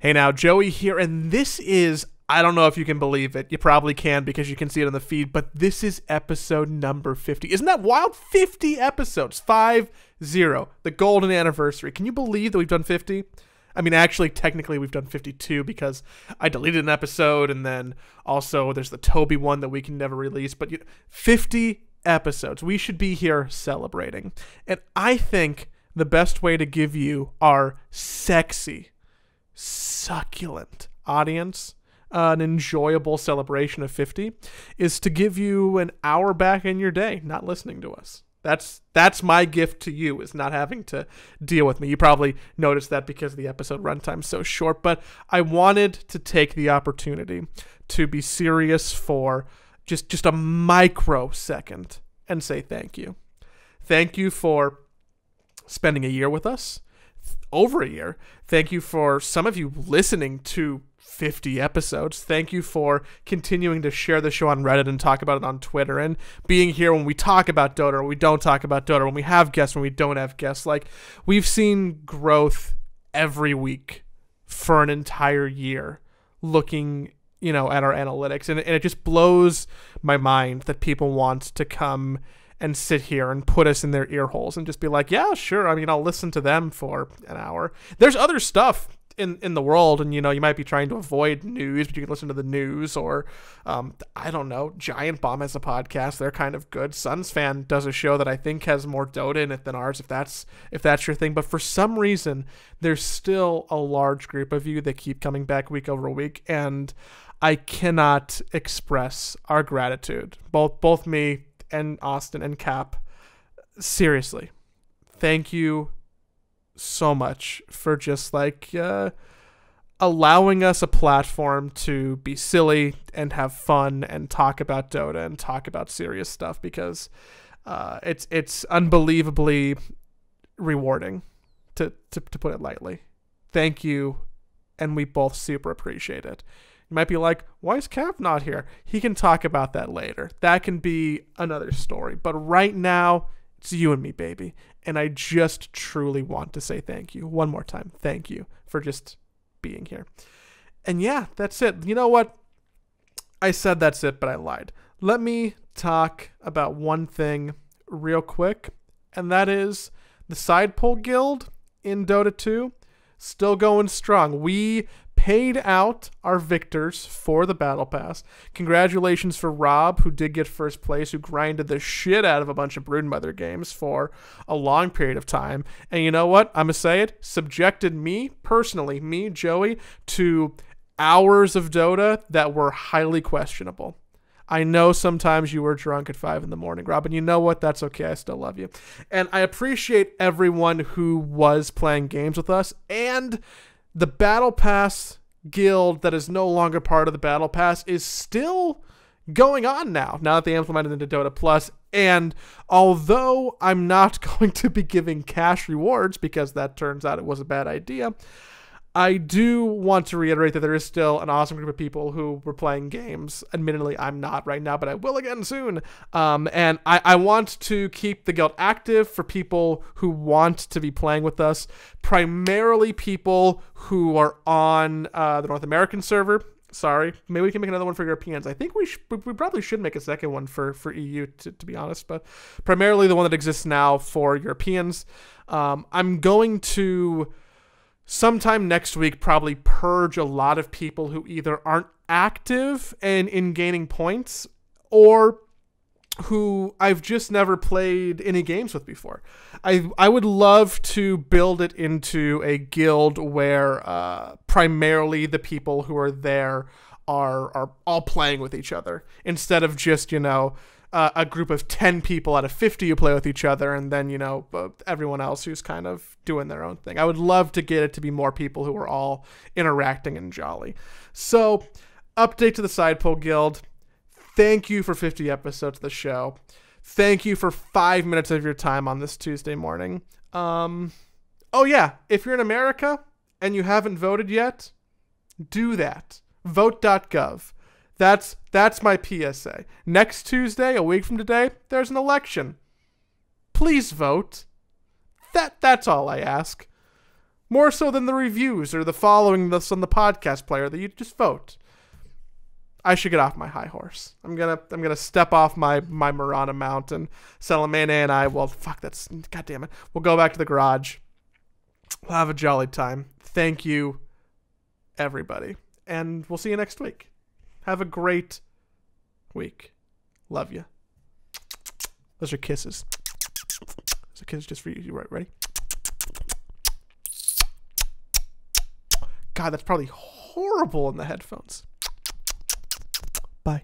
Hey now, Joey here, and this is I don't know if you can believe it. You probably can because you can see it on the feed, but this is episode number 50. Isn't that wild? 50 episodes, 5 0, the golden anniversary. Can you believe that we've done 50? I mean, actually, technically, we've done 52 because I deleted an episode, and then also there's the Toby one that we can never release. But you know, 50 episodes. We should be here celebrating. And I think the best way to give you our sexy succulent audience uh, an enjoyable celebration of 50 is to give you an hour back in your day not listening to us that's that's my gift to you is not having to deal with me. You probably noticed that because the episode runtime's so short, but I wanted to take the opportunity to be serious for just just a microsecond and say thank you. Thank you for spending a year with us over a year. Thank you for some of you listening to 50 episodes. Thank you for continuing to share the show on Reddit and talk about it on Twitter and being here when we talk about Dota or we don't talk about Dota, when we have guests, when we don't have guests. Like, we've seen growth every week for an entire year looking you know at our analytics and, and it just blows my mind that people want to come and sit here and put us in their ear holes and just be like, yeah, sure. I mean, I'll listen to them for an hour. There's other stuff in in the world, and you know, you might be trying to avoid news, but you can listen to the news or um, I don't know. Giant Bomb has a podcast; they're kind of good. Suns fan does a show that I think has more Dota in it than ours, if that's if that's your thing. But for some reason, there's still a large group of you that keep coming back week over week, and I cannot express our gratitude. Both both me and Austin and Cap. Seriously, thank you so much for just like uh, allowing us a platform to be silly and have fun and talk about Dota and talk about serious stuff because uh, it's it's unbelievably rewarding to, to to put it lightly. Thank you, and we both super appreciate it. You might be like, why is Cap not here? He can talk about that later. That can be another story. But right now, it's you and me, baby. And I just truly want to say thank you one more time. Thank you for just being here. And yeah, that's it. You know what? I said that's it, but I lied. Let me talk about one thing real quick, and that is the Side Pole Guild in Dota 2 still going strong. We paid out our victors for the battle pass. Congratulations for Rob, who did get first place, who grinded the shit out of a bunch of Broodmother games for a long period of time. And you know what? I'm going to say it subjected me personally, me, Joey, to hours of Dota that were highly questionable. I know sometimes you were drunk at five in the morning, Rob, and you know what? That's okay. I still love you. And I appreciate everyone who was playing games with us and the Battle Pass guild that is no longer part of the Battle Pass is still going on now, now that they implemented into Dota And although I'm not going to be giving cash rewards because that turns out it was a bad idea, I do want to reiterate that there is still an awesome group of people who were playing games. Admittedly, I'm not right now, but I will again soon. Um, and I, I want to keep the guild active for people who want to be playing with us, primarily people who are on uh, the North American server. Sorry, maybe we can make another one for Europeans. I think we sh- we probably should make a second one for for EU to, to be honest, but primarily the one that exists now for Europeans. Um, I'm going to sometime next week probably purge a lot of people who either aren't active and in gaining points or who I've just never played any games with before. I I would love to build it into a guild where uh, primarily the people who are there are are all playing with each other instead of just you know uh, a group of 10 people out of 50 who play with each other and then you know uh, everyone else who's kind of doing their own thing i would love to get it to be more people who are all interacting and jolly so update to the side guild thank you for 50 episodes of the show thank you for five minutes of your time on this tuesday morning um, oh yeah if you're in america and you haven't voted yet do that vote.gov that's that's my PSA. Next Tuesday, a week from today, there's an election. Please vote. That that's all I ask. More so than the reviews or the following this on the podcast player that you just vote. I should get off my high horse. I'm gonna I'm gonna step off my my Murana mountain. Salamana and I well fuck that's god damn it. We'll go back to the garage. We'll have a jolly time. Thank you everybody. And we'll see you next week. Have a great week. Love you. Those are kisses. Those are kisses just for you. right, ready? God, that's probably horrible in the headphones. Bye.